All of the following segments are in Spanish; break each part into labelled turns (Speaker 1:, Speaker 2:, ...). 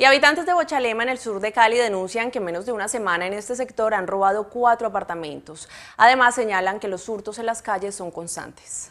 Speaker 1: Y habitantes de Bochalema, en el sur de Cali, denuncian que en menos de una semana en este sector han robado cuatro apartamentos. Además, señalan que los hurtos en las calles son constantes.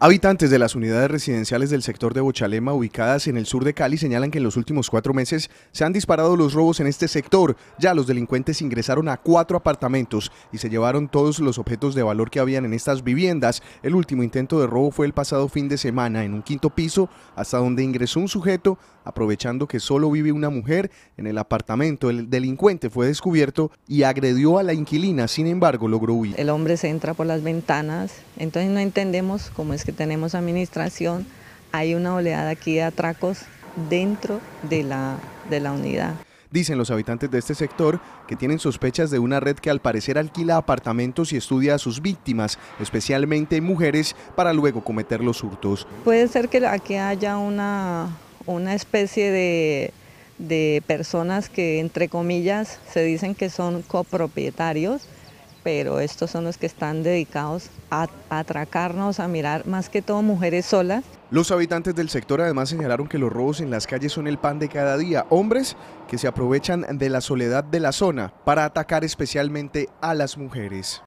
Speaker 2: Habitantes de las unidades residenciales del sector de Bochalema, ubicadas en el sur de Cali, señalan que en los últimos cuatro meses se han disparado los robos en este sector. Ya los delincuentes ingresaron a cuatro apartamentos y se llevaron todos los objetos de valor que habían en estas viviendas. El último intento de robo fue el pasado fin de semana en un quinto piso, hasta donde ingresó un sujeto, aprovechando que solo vive una mujer en el apartamento. El delincuente fue descubierto y agredió a la inquilina, sin embargo logró huir. El
Speaker 1: hombre se entra por las ventanas entonces no entendemos cómo es que tenemos administración, hay una oleada aquí de atracos dentro de la, unidad.
Speaker 2: Dicen los habitantes de este sector que tienen sospechas de una red que al parecer alquila apartamentos y estudia a sus víctimas, especialmente mujeres, para luego cometer los hurtos.
Speaker 1: Puede ser que aquí haya una, especie de personas que, entre comillas, se dicen que son copropietarios, pero estos son los que están dedicados a atracarnos, a mirar más que todo mujeres solas.
Speaker 2: Los habitantes del sector además señalaron que los robos en las calles son el pan de cada día, hombres que se aprovechan de la soledad de la zona para atacar especialmente a las mujeres.